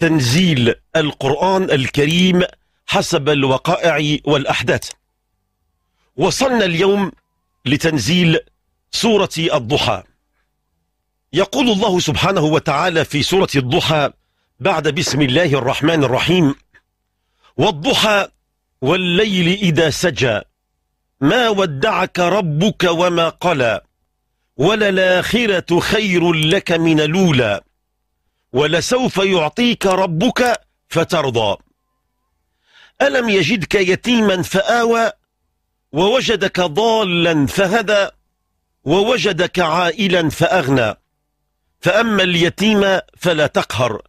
تنزيل القرآن الكريم حسب الوقائع والأحداث وصلنا اليوم لتنزيل سورة الضحى يقول الله سبحانه وتعالى في سورة الضحى بعد بسم الله الرحمن الرحيم والضحى والليل إذا سجى ما ودعك ربك وما قلى وللآخرة خير لك من الأولى ولسوف يعطيك ربك فترضى ألم يجدك يتيما فآوى ووجدك ضالا فهدى ووجدك عائلا فأغنى فأما اليتيم فلا تقهر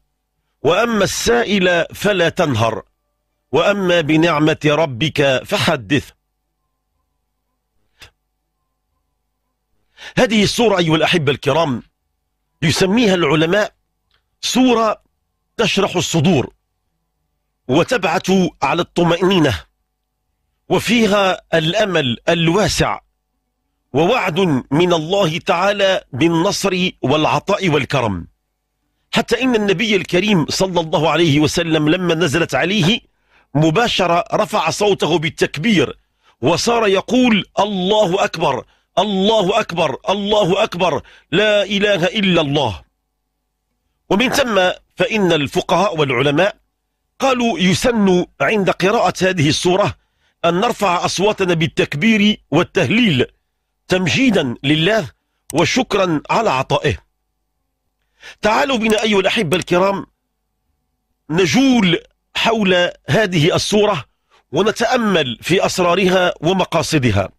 وأما السائل فلا تنهر وأما بنعمة ربك فحدث هذه الصورة أيها الأحبة الكرام يسميها العلماء صورة تشرح الصدور وتبعث على الطمأنينة وفيها الأمل الواسع ووعد من الله تعالى بالنصر والعطاء والكرم حتى إن النبي الكريم صلى الله عليه وسلم لما نزلت عليه مباشرة رفع صوته بالتكبير وصار يقول الله أكبر الله أكبر الله أكبر لا إله إلا الله ومن ثم فإن الفقهاء والعلماء قالوا يسن عند قراءة هذه السورة أن نرفع أصواتنا بالتكبير والتهليل تمجيدا لله وشكرا على عطائه تعالوا بنا أيها الأحبة الكرام نجول حول هذه السورة ونتأمل في أسرارها ومقاصدها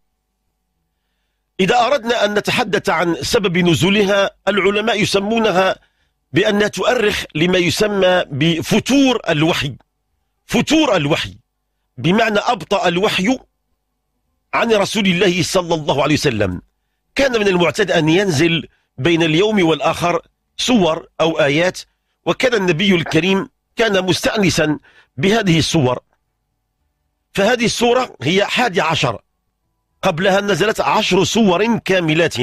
إذا أردنا أن نتحدث عن سبب نزولها العلماء يسمونها بأنها تؤرخ لما يسمى بفتور الوحي فتور الوحي بمعنى أبطأ الوحي عن رسول الله صلى الله عليه وسلم كان من المعتاد أن ينزل بين اليوم والآخر صور أو آيات وكان النبي الكريم كان مستأنسا بهذه الصور فهذه الصورة هي حادي عشر قبلها نزلت عشر صور كاملات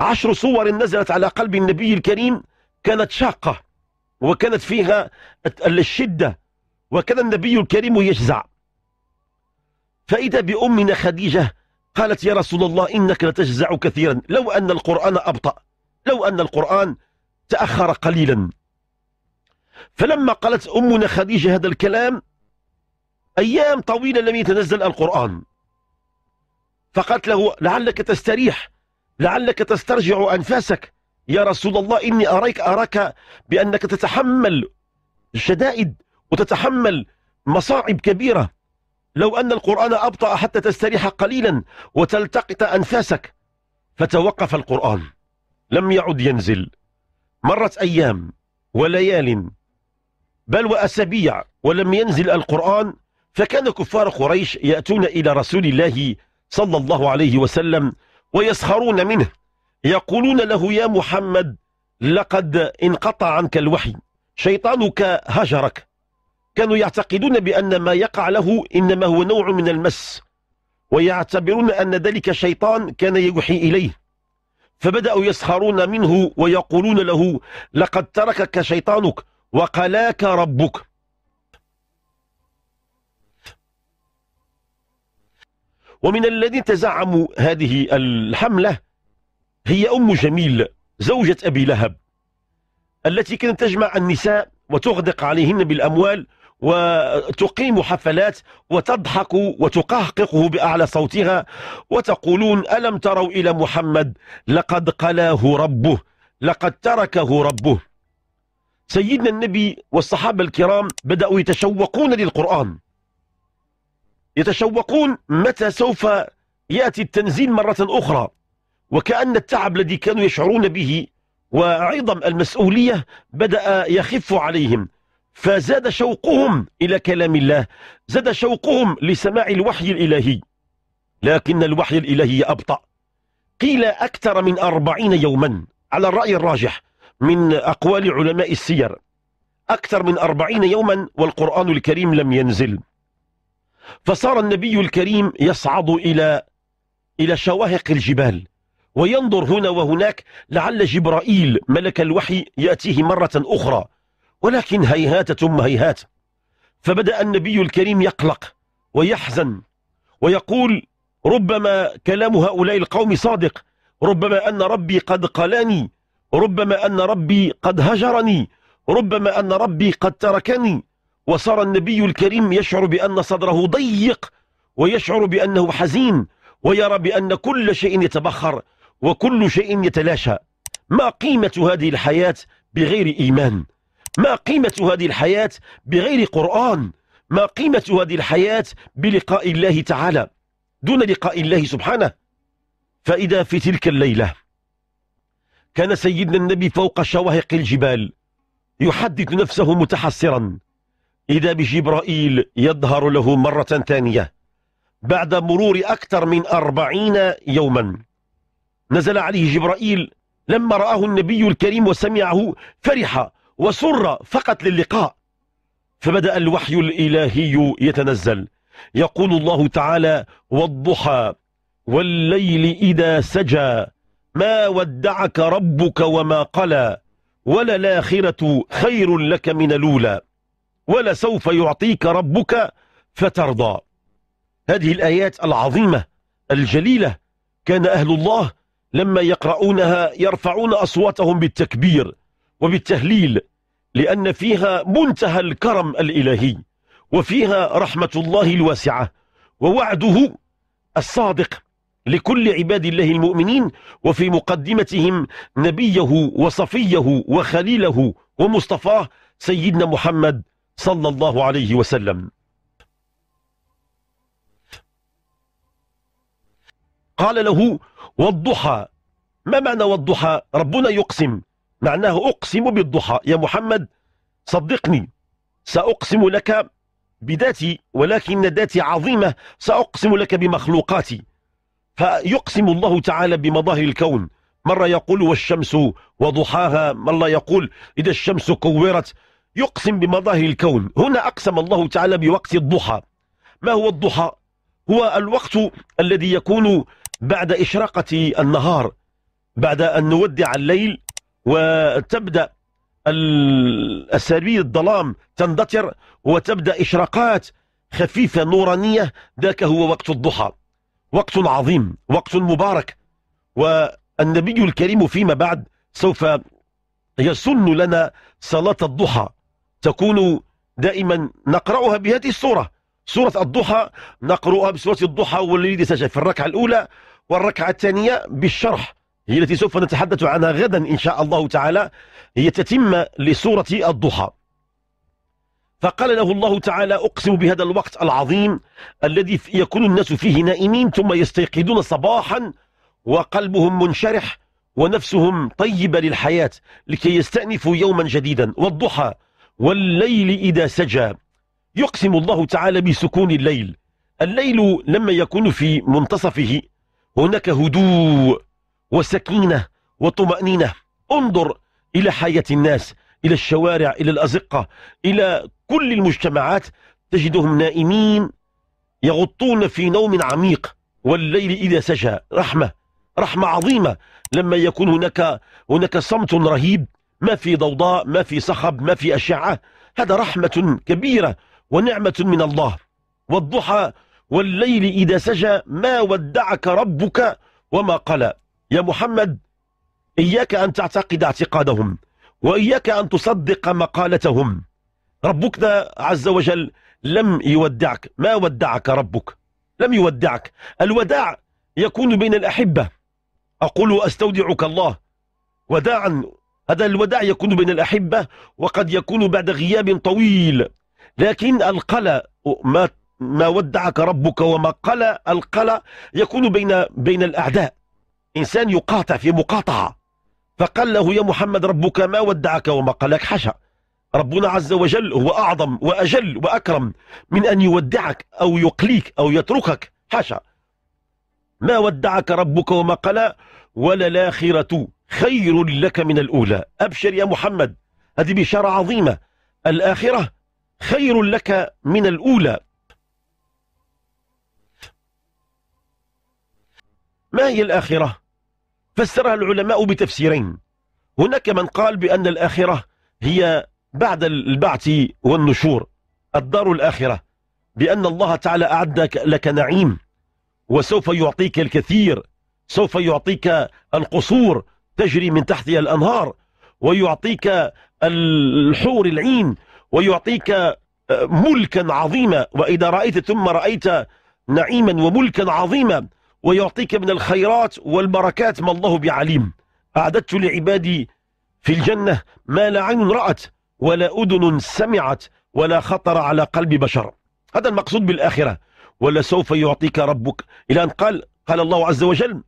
عشر صور نزلت على قلب النبي الكريم كانت شاقة وكانت فيها الشدة وكان النبي الكريم يجزع فإذا بأمنا خديجة قالت يا رسول الله إنك لتجزع كثيرا لو أن القرآن أبطأ لو أن القرآن تأخر قليلا فلما قالت أمنا خديجة هذا الكلام أيام طويلة لم يتنزل القرآن فقالت له لعلك تستريح لعلك تسترجع أنفاسك يا رسول الله إني أريك أراك بأنك تتحمل شدائد وتتحمل مصاعب كبيرة لو أن القرآن أبطأ حتى تستريح قليلا وتلتقط أنفاسك فتوقف القرآن لم يعد ينزل مرت أيام وليال بل وأسابيع ولم ينزل القرآن فكان كفار قريش يأتون إلى رسول الله صلى الله عليه وسلم ويسخرون منه يقولون له يا محمد لقد انقطع عنك الوحي شيطانك هجرك كانوا يعتقدون بأن ما يقع له إنما هو نوع من المس ويعتبرون أن ذلك شيطان كان يوحي إليه فبدأوا يسخرون منه ويقولون له لقد تركك شيطانك وقلاك ربك ومن الذين تزعموا هذه الحملة هي أم جميل زوجة أبي لهب التي كانت تجمع النساء وتغدق عليهن بالأموال وتقيم حفلات وتضحك وتقهقه بأعلى صوتها وتقولون ألم تروا إلى محمد لقد قلاه ربه لقد تركه ربه سيدنا النبي والصحابة الكرام بدأوا يتشوقون للقرآن يتشوقون متى سوف يأتي التنزيل مرة أخرى وكأن التعب الذي كانوا يشعرون به وعظم المسؤولية بدأ يخف عليهم فزاد شوقهم إلى كلام الله زاد شوقهم لسماع الوحي الإلهي لكن الوحي الإلهي أبطأ قيل أكثر من أربعين يوما على الرأي الراجح من أقوال علماء السير أكثر من أربعين يوما والقرآن الكريم لم ينزل فصار النبي الكريم يصعد إلى إلى شواهق الجبال وينظر هنا وهناك لعل جبرائيل ملك الوحي يأتيه مرة أخرى ولكن هيهات ثم هيهات فبدأ النبي الكريم يقلق ويحزن ويقول ربما كلام هؤلاء القوم صادق ربما أن ربي قد قلاني ربما أن ربي قد هجرني ربما أن ربي قد تركني وصار النبي الكريم يشعر بأن صدره ضيق ويشعر بأنه حزين ويرى بأن كل شيء يتبخر وكل شيء يتلاشى ما قيمة هذه الحياة بغير إيمان ما قيمة هذه الحياة بغير قرآن ما قيمة هذه الحياة بلقاء الله تعالى دون لقاء الله سبحانه فإذا في تلك الليلة كان سيدنا النبي فوق شواهق الجبال يحدث نفسه متحسرا إذا بجبرائيل يظهر له مرة ثانية بعد مرور أكثر من أربعين يوماً نزل عليه جبرائيل لما رآه النبي الكريم وسمعه فرح وسر فقط للقاء فبدأ الوحي الإلهي يتنزل يقول الله تعالى والضحى والليل إذا سجى ما ودعك ربك وما قلى وللآخرة خير لك من الأولى ولسوف يعطيك ربك فترضى هذه الآيات العظيمة الجليلة كان أهل الله لما يقرؤونها يرفعون أصواتهم بالتكبير وبالتهليل لأن فيها منتهى الكرم الإلهي وفيها رحمة الله الواسعة ووعده الصادق لكل عباد الله المؤمنين وفي مقدمتهم نبيه وصفيه وخليله ومصطفاه سيدنا محمد صلى الله عليه وسلم قال له والضحى ما معنى والضحى ربنا يقسم معناه أقسم بالضحى يا محمد صدقني سأقسم لك بذاتي ولكن ذاتي عظيمة سأقسم لك بمخلوقاتي فيقسم الله تعالى بمظاهر الكون مرة يقول والشمس وضحاها مرة يقول إذا الشمس كورت يقسم بمظاهر الكون هنا أقسم الله تعالى بوقت الضحى ما هو الضحى؟ هو الوقت الذي يكون بعد إشراقة النهار بعد أن نودع الليل وتبدأ الأسابيع الظلام تندثر وتبدأ إشراقات خفيفة نورانية ذاك هو وقت الضحى وقت عظيم وقت مبارك والنبي الكريم فيما بعد سوف يسن لنا صلاة الضحى تكون دائما نقرأها بهذه الصورة سورة الضحى نقرؤها بسورة الضحى والليل سجى في الركعة الأولى والركعة الثانية بالشرح هي التي سوف نتحدث عنها غدا إن شاء الله تعالى هي تتمة لسورة الضحى فقال له الله تعالى أقسم بهذا الوقت العظيم الذي يكون الناس فيه نائمين ثم يستيقظون صباحا وقلبهم منشرح ونفسهم طيبة للحياة لكي يستأنفوا يوما جديدا والضحى والليل إذا سجى يقسم الله تعالى بسكون الليل الليل لما يكون في منتصفه هناك هدوء وسكينة وطمأنينة انظر إلى حياة الناس إلى الشوارع إلى الأزقة إلى كل المجتمعات تجدهم نائمين يغطون في نوم عميق والليل إذا سجى رحمة رحمة عظيمة لما يكون هناك هناك صمت رهيب ما في ضوضاء ما في صخب ما في أشعة هذا رحمة كبيرة ونعمة من الله والضحى والليل إذا سجى ما ودعك ربك وما قلى يا محمد إياك أن تعتقد اعتقادهم وإياك أن تصدق مقالتهم ربك عز وجل لم يودعك ما ودعك ربك لم يودعك الوداع يكون بين الأحبة أقول أستودعك الله وداعا هذا الوداع يكون بين الأحبة وقد يكون بعد غياب طويل لكن القلى ما ما ودعك ربك وما قلى القلى يكون بين بين الأعداء إنسان يقاطع في مقاطعة فقال له يا محمد ربك ما ودعك وما قلك حشا ربنا عز وجل هو أعظم وأجل وأكرم من أن يودعك أو يقليك أو يتركك حشا ما ودعك ربك وما قلى وللآخرة خير لك من الأولى أبشر يا محمد هذه بشارة عظيمة الآخرة خير لك من الأولى ما هي الآخرة؟ فسرها العلماء بتفسيرين هناك من قال بأن الآخرة هي بعد البعث والنشور الدار الآخرة بأن الله تعالى أعد لك نعيم وسوف يعطيك الكثير سوف يعطيك القصور تجري من تحتها الأنهار ويعطيك الحور العين ويعطيك آه، ملكا عظيما وإذا رأيت ثم رأيت نعيما وملكا عظيما ويعطيك من الخيرات والبركات ما الله بعليم أعددت لعبادي في الجنة ما لا عين رأت ولا أذن سمعت ولا خطر على قلب بشر هذا المقصود بالآخرة ولا سوف يعطيك ربك إلى أن قال قال الله عز وجل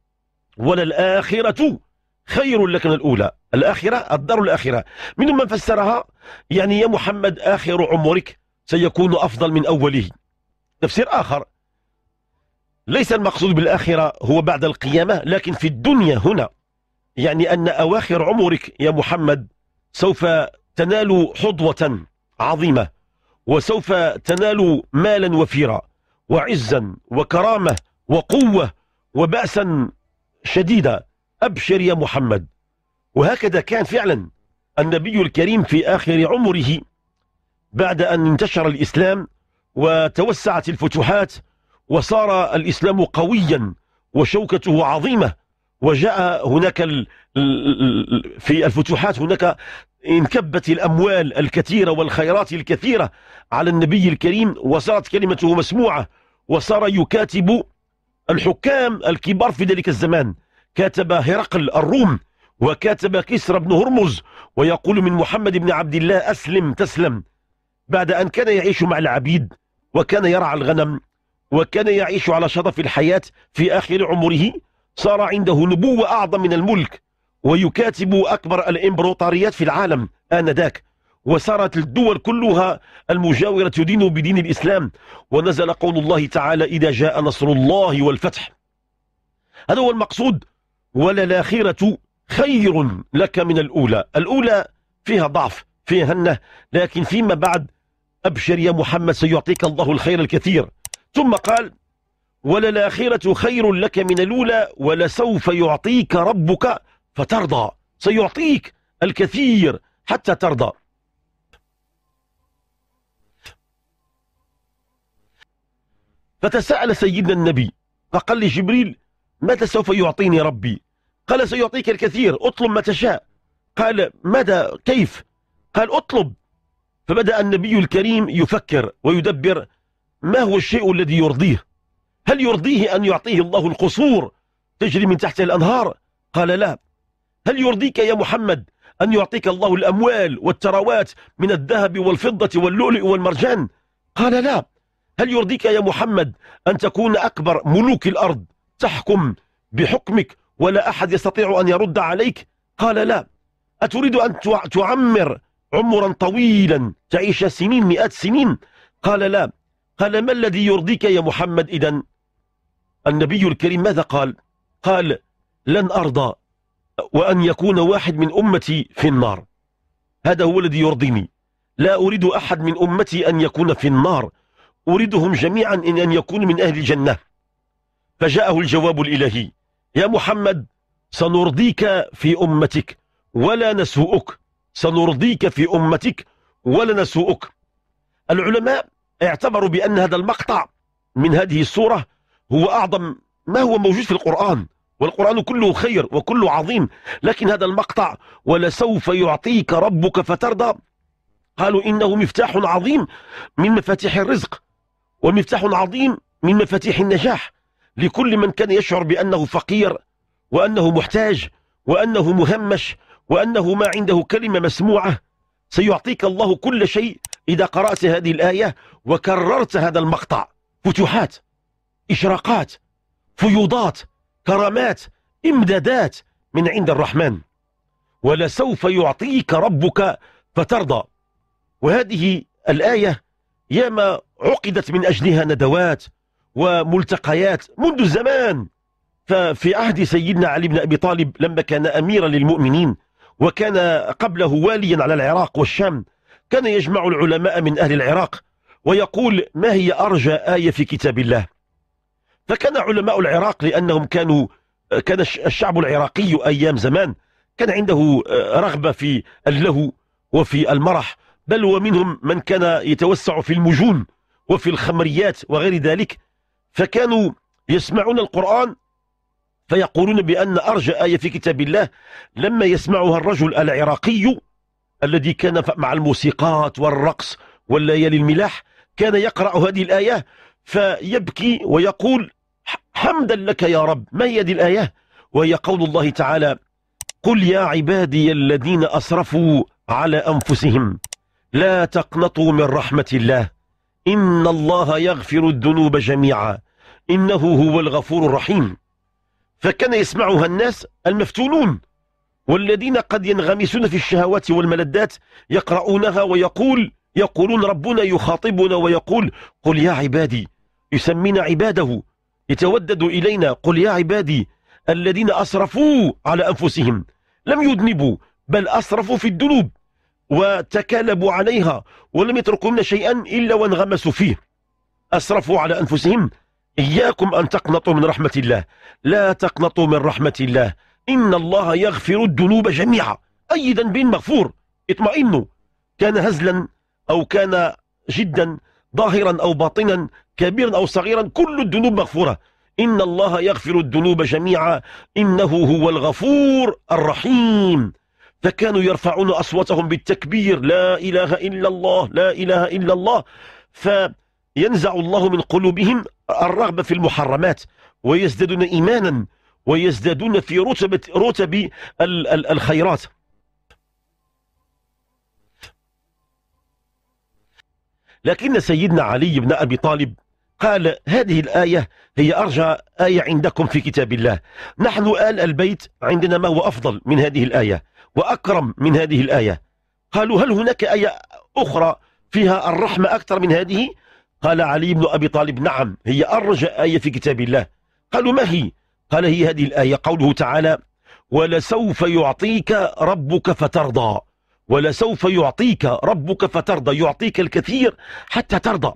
وللآخرة خير لك من الأولى الآخرة الدار الآخرة من من فسرها يعني يا محمد آخر عمرك سيكون أفضل من أوله تفسير آخر ليس المقصود بالآخرة هو بعد القيامة لكن في الدنيا هنا يعني أن أواخر عمرك يا محمد سوف تنال حظوة عظيمة وسوف تنال مالا وفيرا وعزا وكرامة وقوة وبأسا شديدا أبشر يا محمد وهكذا كان فعلا النبي الكريم في آخر عمره بعد أن انتشر الإسلام وتوسعت الفتوحات وصار الإسلام قويا وشوكته عظيمة وجاء هناك في الفتوحات هناك انكبت الأموال الكثيرة والخيرات الكثيرة على النبي الكريم وصارت كلمته مسموعة وصار يكاتب الحكام الكبار في ذلك الزمان كتب هرقل الروم وكتب كسرى بن هرمز ويقول من محمد بن عبد الله أسلم تسلم بعد أن كان يعيش مع العبيد وكان يرعى الغنم وكان يعيش على شرف الحياة في آخر عمره صار عنده نبوة أعظم من الملك ويكاتب أكبر الإمبراطوريات في العالم آنذاك وصارت الدول كلها المجاورة تدين بدين الإسلام ونزل قول الله تعالى إذا جاء نصر الله والفتح هذا هو المقصود وللآخرة خير لك من الأولى الأولى فيها ضعف فيها هنة لكن فيما بعد أبشر يا محمد سيعطيك الله الخير الكثير ثم قال وللآخرة خير لك من الأولى ولسوف يعطيك ربك فترضى سيعطيك الكثير حتى ترضى فتساءل سيدنا النبي فقال لجبريل متى سوف يعطيني ربي قال سيعطيك الكثير اطلب ما تشاء قال ماذا كيف قال اطلب فبدأ النبي الكريم يفكر ويدبر ما هو الشيء الذي يرضيه هل يرضيه أن يعطيه الله القصور تجري من تحت الأنهار قال لا هل يرضيك يا محمد أن يعطيك الله الأموال والثروات من الذهب والفضة واللؤلؤ والمرجان قال لا هل يرضيك يا محمد أن تكون أكبر ملوك الأرض تحكم بحكمك ولا أحد يستطيع أن يرد عليك قال لا أتريد أن تعمر عمرا طويلا تعيش سنين مئات سنين قال لا قال ما الذي يرضيك يا محمد إذا النبي الكريم ماذا قال قال لن أرضى وأن يكون واحد من أمتي في النار هذا هو الذي يرضيني لا أريد أحد من أمتي أن يكون في النار أريدهم جميعا أن يكونوا من أهل الجنة فجاءه الجواب الإلهي يا محمد سنرضيك في أمتك ولا نسوءك سنرضيك في أمتك ولا نسوءك العلماء اعتبروا بأن هذا المقطع من هذه السورة هو أعظم ما هو موجود في القرآن والقرآن كله خير وكله عظيم لكن هذا المقطع ولسوف يعطيك ربك فترضى قالوا إنه مفتاح عظيم من مفاتيح الرزق ومفتاح عظيم من مفاتيح النجاح لكل من كان يشعر بأنه فقير وأنه محتاج وأنه مهمش وأنه ما عنده كلمة مسموعة سيعطيك الله كل شيء إذا قرأت هذه الآية وكررت هذا المقطع فتوحات إشراقات فيوضات كرامات إمدادات من عند الرحمن ولسوف يعطيك ربك فترضى وهذه الآية ياما عقدت من أجلها ندوات وملتقيات منذ الزمان ففي عهد سيدنا علي بن أبي طالب لما كان أميرا للمؤمنين وكان قبله واليا على العراق والشام كان يجمع العلماء من أهل العراق ويقول ما هي أرجى آية في كتاب الله فكان علماء العراق لأنهم كانوا كان الشعب العراقي أيام زمان كان عنده آه، رغبة في اللهو وفي المرح بل ومنهم من كان يتوسع في المجون وفي الخمريات وغير ذلك فكانوا يسمعون القرآن فيقولون بأن أرجى آية في كتاب الله لما يسمعها الرجل العراقي الذي كان مع الموسيقات والرقص والليالي الملاح كان يقرأ هذه الآية فيبكي ويقول حمدا لك يا رب ما هي هذه الآية وهي قول الله تعالى قل يا عبادي الذين أسرفوا على أنفسهم لا تقنطوا من رحمة الله إن الله يغفر الذنوب جميعا إنه هو الغفور الرحيم فكان يسمعها الناس المفتونون والذين قد ينغمسون في الشهوات والملذات يقرؤونها ويقول يقولون ربنا يخاطبنا ويقول قل يا عبادي يسمينا عباده يتودد إلينا قل يا عبادي الذين أسرفوا على أنفسهم لم يذنبوا بل أسرفوا في الذنوب وتكالبوا عليها ولم يتركوا منها شيئا إلا وانغمسوا فيه أسرفوا على أنفسهم إياكم أن تقنطوا من رحمة الله لا تقنطوا من رحمة الله إن الله يغفر الذنوب جميعا أي ذنب مغفور اطمئنوا كان هزلا أو كان جدا ظاهرا أو باطنا كبيرا أو صغيرا كل الذنوب مغفورة إن الله يغفر الذنوب جميعا إنه هو الغفور الرحيم فكانوا يرفعون أصواتهم بالتكبير لا إله إلا الله لا إله إلا الله فينزع الله من قلوبهم الرغبة في المحرمات ويزدادون إيمانا ويزدادون في رتبة رتب الخيرات لكن سيدنا علي بن أبي طالب قال هذه الآية هي أرجع آية عندكم في كتاب الله نحن آل البيت عندنا ما هو أفضل من هذه الآية وأكرم من هذه الآية قالوا هل هناك آية أخرى فيها الرحمة أكثر من هذه قال علي بن أبي طالب نعم هي أرجى آية في كتاب الله قالوا ما هي قال هي هذه الآية قوله تعالى ولسوف يعطيك ربك فترضى ولسوف يعطيك ربك فترضى يعطيك الكثير حتى ترضى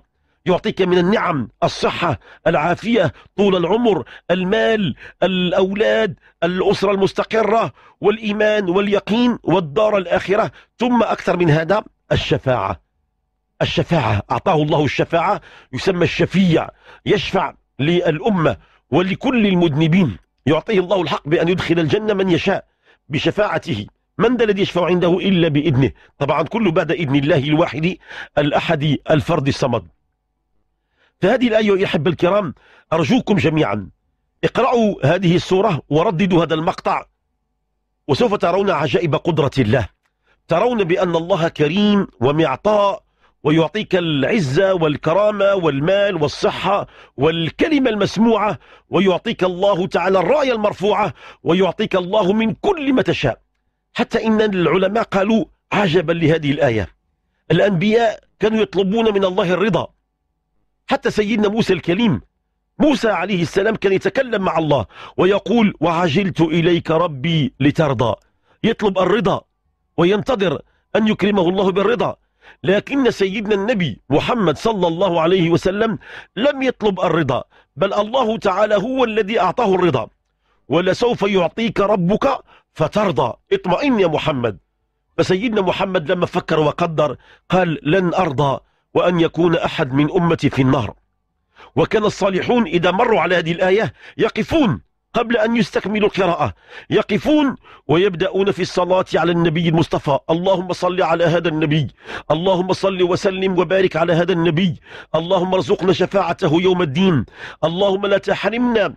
يعطيك من النعم الصحة العافية طول العمر المال الأولاد الأسرة المستقرة والإيمان واليقين والدار الآخرة ثم أكثر من هذا الشفاعة الشفاعة أعطاه الله الشفاعة يسمى الشفيع يشفع للأمة ولكل المذنبين يعطيه الله الحق بأن يدخل الجنة من يشاء بشفاعته من ذا الذي يشفع عنده إلا بإذنه طبعا كله بعد إذن الله الواحد الأحد الفرد الصمد فهذه الآية يا أحب الكرام أرجوكم جميعا اقرأوا هذه السورة ورددوا هذا المقطع وسوف ترون عجائب قدرة الله ترون بأن الله كريم ومعطاء ويعطيك العزة والكرامة والمال والصحة والكلمة المسموعة ويعطيك الله تعالى الراية المرفوعة ويعطيك الله من كل ما تشاء حتى إن العلماء قالوا عجبا لهذه الآية الأنبياء كانوا يطلبون من الله الرضا حتى سيدنا موسى الكليم موسى عليه السلام كان يتكلم مع الله ويقول وعجلت إليك ربي لترضى يطلب الرضا وينتظر أن يكرمه الله بالرضا لكن سيدنا النبي محمد صلى الله عليه وسلم لم يطلب الرضا بل الله تعالى هو الذي أعطاه الرضا ولسوف يعطيك ربك فترضى اطمئن يا محمد فسيدنا محمد لما فكر وقدر قال لن أرضى وأن يكون أحد من أمتي في النار وكان الصالحون إذا مروا على هذه الآية يقفون قبل أن يستكملوا القراءة يقفون ويبدأون في الصلاة على النبي المصطفى اللهم صل على هذا النبي اللهم صل وسلم وبارك على هذا النبي اللهم ارزقنا شفاعته يوم الدين اللهم لا تحرمنا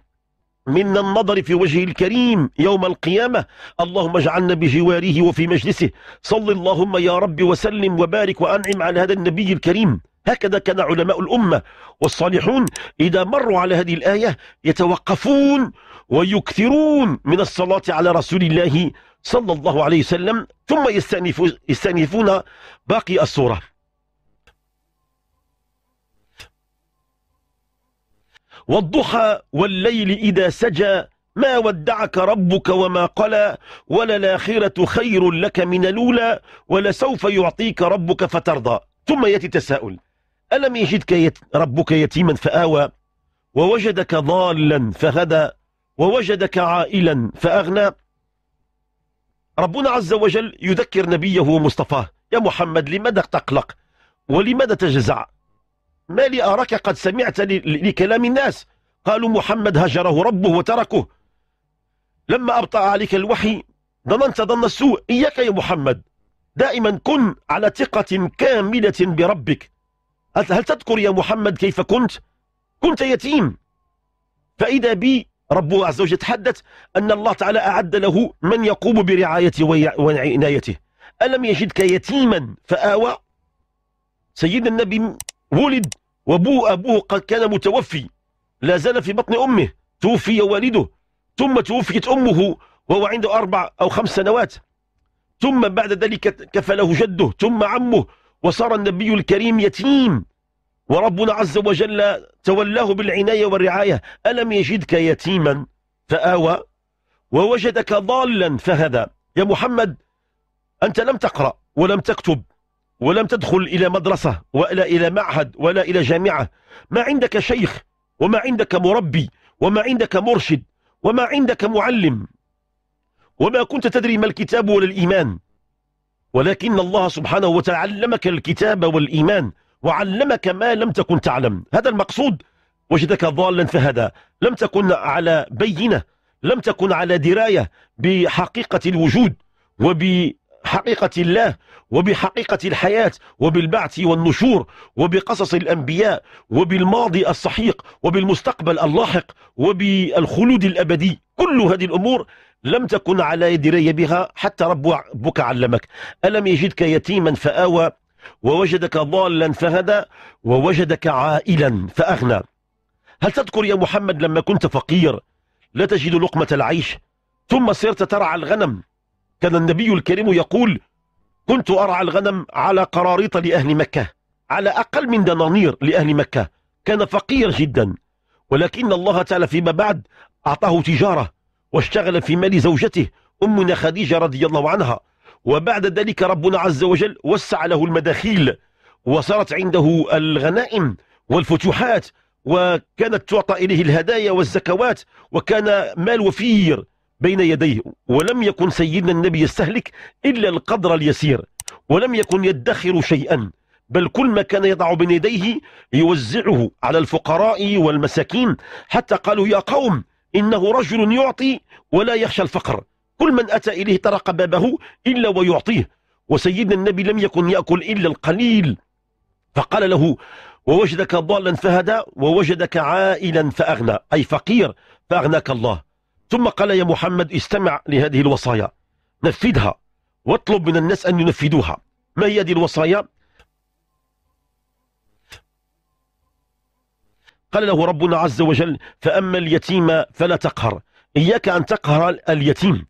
من النظر في وجهه الكريم يوم القيامة اللهم اجعلنا بجواره وفي مجلسه صل اللهم يا رب وسلم وبارك وأنعم على هذا النبي الكريم هكذا كان علماء الأمة والصالحون إذا مروا على هذه الآية يتوقفون ويكثرون من الصلاة على رسول الله صلى الله عليه وسلم ثم يستأنفون باقي السورة والضحى والليل إذا سجى ما ودعك ربك وما قلى وللآخرة خير لك من الأولى ولسوف يعطيك ربك فترضى ثم يأتي تساؤل ألم يجدك يت ربك يتيما فآوى ووجدك ضالا فهدى ووجدك عائلا فأغنى ربنا عز وجل يذكر نبيه ومصطفاه يا محمد لماذا تقلق ولماذا تجزع ما لي أراك قد سمعت لكلام الناس قالوا محمد هجره ربه وتركه لما أبطأ عليك الوحي ظننت ظن السوء إياك يا محمد دائما كن على ثقة كاملة بربك هل تذكر يا محمد كيف كنت؟ كنت يتيم فإذا بي ربه عز وجل تحدث أن الله تعالى أعد له من يقوم برعايته وعنايته ألم يجدك يتيما فآوى سيدنا النبي ولد وابوه أبوه قد كان متوفي لا زال في بطن أمه توفي والده ثم توفيت أمه وهو عنده أربع أو خمس سنوات ثم بعد ذلك كفله جده ثم عمه وصار النبي الكريم يتيم وربنا عز وجل تولاه بالعناية والرعاية ألم يجدك يتيما فآوى ووجدك ضالا فهذا يا محمد أنت لم تقرأ ولم تكتب ولم تدخل إلى مدرسة ولا إلى معهد ولا إلى جامعة ما عندك شيخ وما عندك مربي وما عندك مرشد وما عندك معلم وما كنت تدري ما الكتاب ولا الإيمان ولكن الله سبحانه وتعالى علمك الكتاب والإيمان وعلمك ما لم تكن تعلم هذا المقصود وجدك ضالا فهذا لم تكن على بينة لم تكن على دراية بحقيقة الوجود وب حقيقة الله وبحقيقة الحياة وبالبعث والنشور وبقصص الأنبياء وبالماضي السحيق وبالمستقبل اللاحق وبالخلود الأبدي كل هذه الأمور لم تكن على يد ري بها حتى ربك علمك ألم يجدك يتيما فآوى ووجدك ضالا فهدى ووجدك عائلا فأغنى هل تذكر يا محمد لما كنت فقير لا تجد لقمة العيش ثم صرت ترعى الغنم كان النبي الكريم يقول كنت أرعى الغنم على قراريط لأهل مكة على أقل من دنانير لأهل مكة كان فقير جدا ولكن الله تعالى فيما بعد أعطاه تجارة واشتغل في مال زوجته أمنا خديجة رضي الله عنها وبعد ذلك ربنا عز وجل وسع له المداخيل وصارت عنده الغنائم والفتوحات وكانت تعطى إليه الهدايا والزكوات وكان مال وفير بين يديه ولم يكن سيدنا النبي يستهلك إلا القدر اليسير ولم يكن يدخر شيئا بل كل ما كان يضع بين يديه يوزعه على الفقراء والمساكين حتى قالوا يا قوم إنه رجل يعطي ولا يخشى الفقر كل من أتى إليه طرق بابه إلا ويعطيه وسيدنا النبي لم يكن يأكل إلا القليل فقال له ووجدك ضالا فهدى ووجدك عائلا فأغنى أي فقير فأغناك الله ثم قال يا محمد استمع لهذه الوصايا نفذها واطلب من الناس أن ينفذوها ما هي هذه الوصايا قال له ربنا عز وجل فأما اليتيم فلا تقهر إياك أن تقهر اليتيم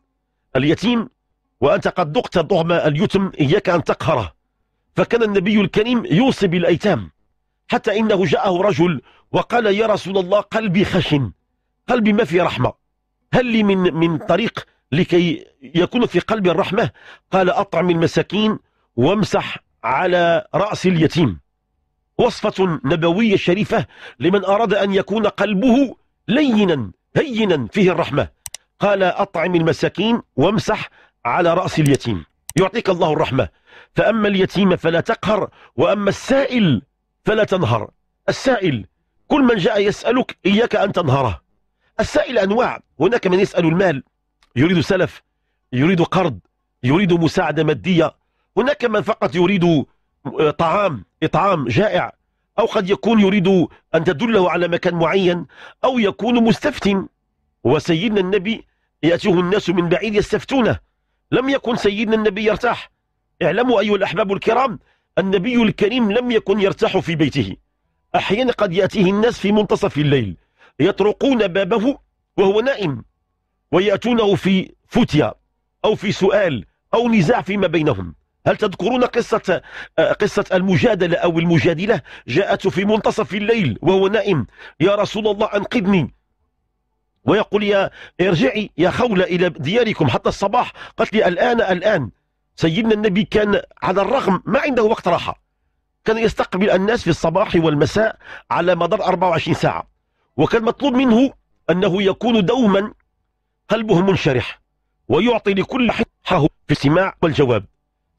اليتيم وأنت قد ذقت طعم اليتم إياك أن تقهره فكان النبي الكريم يوصي بالأيتام حتى إنه جاءه رجل وقال يا رسول الله قلبي خشن قلبي ما في رحمة هل لي من, من طريق لكي يكون في قلبي الرحمة قال أطعم المساكين وامسح على رأس اليتيم وصفة نبوية شريفة لمن أراد أن يكون قلبه لينا هينا فيه الرحمة قال أطعم المساكين وامسح على رأس اليتيم يعطيك الله الرحمة فأما اليتيم فلا تقهر وأما السائل فلا تنهر السائل كل من جاء يسألك إياك أن تنهره السائل أنواع هناك من يسأل المال يريد سلف يريد قرض يريد مساعدة مادية هناك من فقط يريد آه، طعام إطعام جائع أو قد يكون يريد أن تدله على مكان معين أو يكون مستفتن وسيدنا النبي يأتيه الناس من بعيد يستفتونه لم يكن سيدنا النبي يرتاح اعلموا أيها الأحباب الكرام النبي الكريم لم يكن يرتاح في بيته أحيانا قد يأتيه الناس في منتصف الليل يطرقون بابه وهو نائم ويأتونه في فتية أو في سؤال أو نزاع فيما بينهم هل تذكرون قصة آه، قصة المجادلة أو المجادلة جاءته في منتصف الليل وهو نائم يا رسول الله أنقذني ويقول يا ارجعي يا خولة إلى دياركم حتى الصباح قالت لي الآن الآن سيدنا النبي كان على الرغم ما عنده وقت راحة كان يستقبل الناس في الصباح والمساء على مدار 24 ساعة وكان مطلوب منه أنه يكون دوما قلبه منشرح ويعطي لكل حقه في السماع والجواب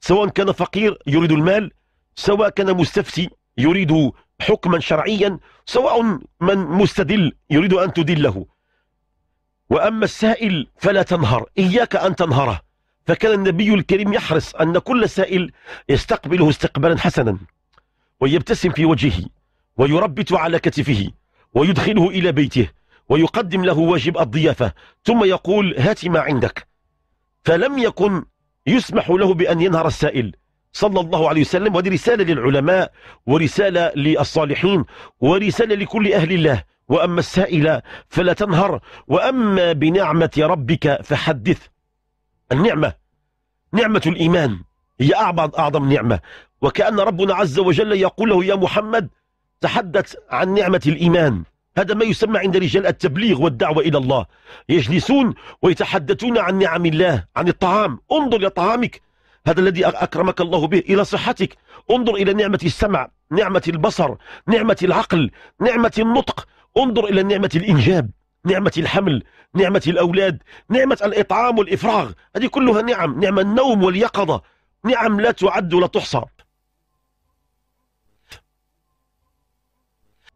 سواء كان فقير يريد المال سواء كان مستفتي يريد حكما شرعيا سواء من مستدل يريد أن تدله وأما السائل فلا تنهر إياك أن تنهره فكان النبي الكريم يحرص أن كل سائل يستقبله استقبالا حسنا ويبتسم في وجهه ويربت على كتفه ويدخله إلى بيته ويقدم له واجب الضيافة ثم يقول هات ما عندك فلم يكن يسمح له بأن ينهر السائل صلى الله عليه وسلم وهذه رسالة للعلماء ورسالة للصالحين ورسالة لكل أهل الله وأما السائل فلا تنهر وأما بنعمة ربك فحدث النعمة نعمة الإيمان هي أعظم نعمة وكأن ربنا عز وجل يقول له يا محمد تحدث عن نعمة الإيمان هذا ما يسمى عند رجال التبليغ والدعوة إلى الله يجلسون ويتحدثون عن نعم الله عن الطعام انظر إلى طعامك هذا الذي أكرمك الله به إلى صحتك انظر إلى نعمة السمع نعمة البصر نعمة العقل نعمة النطق انظر إلى نعمة الإنجاب نعمة الحمل نعمة الأولاد نعمة الإطعام والإفراغ هذه كلها نعم نعمة النوم واليقظة نعم لا تعد ولا تحصى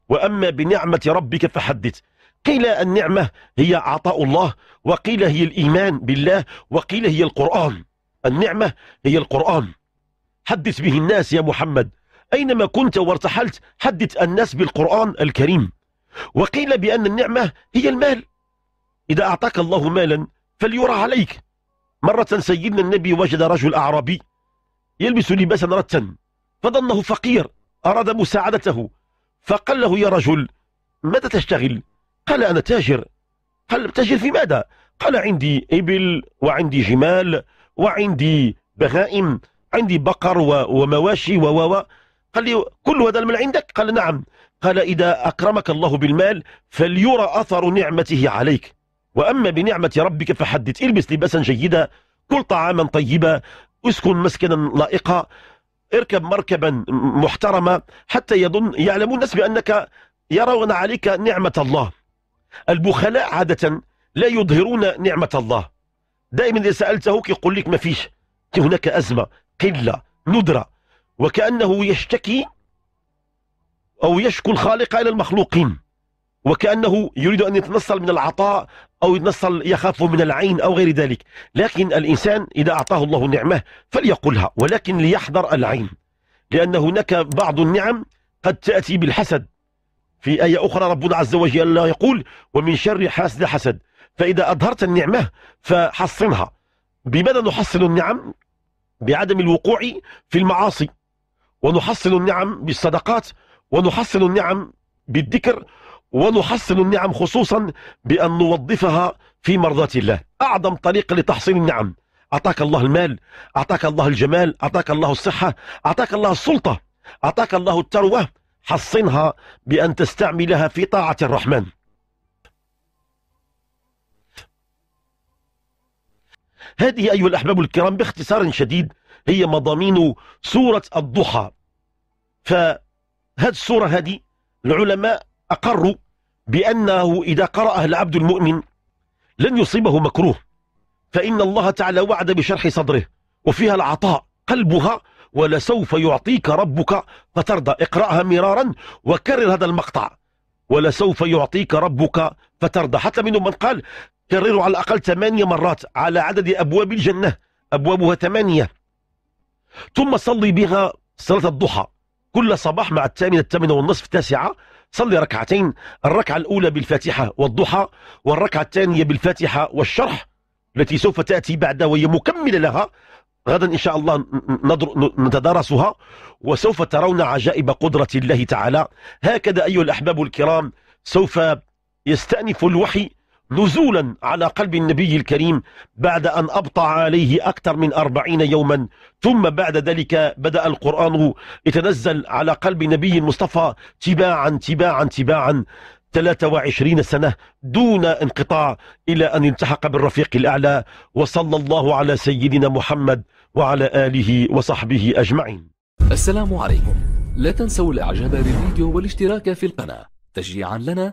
وأما بنعمة ربك فحدث قيل النعمة هي عطاء الله وقيل هي الإيمان بالله وقيل هي القرآن النعمة هي القرآن حدث به الناس يا محمد أينما كنت وارتحلت حدث الناس بالقرآن الكريم وقيل بأن النعمة هي المال إذا أعطاك الله مالا فليرى عليك مرة سيدنا النبي وجد رجل أعرابي يلبس لباسا رتا فظنه فقير أراد مساعدته فقال له يا رجل ماذا تشتغل قال أنا تاجر قال تاجر في ماذا قال عندي إبل وعندي جمال وعندي بغائم عندي بقر ومواشي و قال لي كل هذا من عندك قال نعم قال إذا أكرمك الله بالمال فليرى أثر نعمته عليك وأما بنعمة ربك فحدث البس لباسا جيدا كل طعاما طيبا اسكن مسكنا لائقا اركب مركبا محترمة حتى يظن يعلمون الناس بأنك يرون عليك نعمة الله البخلاء عادة لا يظهرون نعمة الله دائما إذا سألته يقول لك ما فيش هناك أزمة قلة ندرة وكأنه يشتكي أو يشكو الخالق إلى المخلوقين وكأنه يريد أن يتنصل من العطاء أو يتنصل يخاف من العين أو غير ذلك لكن الإنسان إذا أعطاه الله نعمة فليقلها ولكن ليحذر العين لأن هناك بعض النعم قد تأتي بالحسد في آية أخرى ربنا عز وجل يقول ومن شر حاسد حسد فإذا أظهرت النعمة فحصنها بماذا نحصن النعم بعدم الوقوع في المعاصي ونحصن النعم بالصدقات ونحصن النعم بالذكر ونحصل النعم خصوصا بأن نوظفها في مرضاة الله أعظم طريقة لتحصيل النعم أعطاك الله المال أعطاك الله الجمال أعطاك الله الصحة أعطاك الله السلطة أعطاك الله الثروة حصنها بأن تستعملها في طاعة الرحمن هذه أيها الأحباب الكرام باختصار شديد هي مضامين سورة الضحى فهذه السورة هذه العلماء أقروا بأنه إذا قرأه العبد المؤمن لن يصيبه مكروه فإن الله تعالى وعد بشرح صدره وفيها العطاء قلبها ولسوف يعطيك ربك فترضى اقرأها مرارا وكرر هذا المقطع ولسوف يعطيك ربك فترضى حتى منهم من قال كرروا على الأقل ثمانية مرات على عدد أبواب الجنة أبوابها ثمانية ثم صلي بها صلاة الضحى كل صباح مع الثامنة الثامنة والنصف التاسعة صلي ركعتين الركعة الأولى بالفاتحة والضحى والركعة الثانية بالفاتحة والشرح التي سوف تأتي بعد وهي مكملة لها غدا إن شاء الله نتدارسها وسوف ترون عجائب قدرة الله تعالى هكذا أيها الأحباب الكرام سوف يستأنف الوحي نزولا على قلب النبي الكريم بعد أن أبطع عليه أكثر من أربعين يوما ثم بعد ذلك بدأ القرآن يتنزل على قلب نبي المصطفى تباعا تباعا تباعا 23 سنة دون انقطاع إلى أن التحق بالرفيق الأعلى وصلى الله على سيدنا محمد وعلى آله وصحبه أجمعين السلام عليكم لا تنسوا الإعجاب بالفيديو والاشتراك في القناة تشجيعا لنا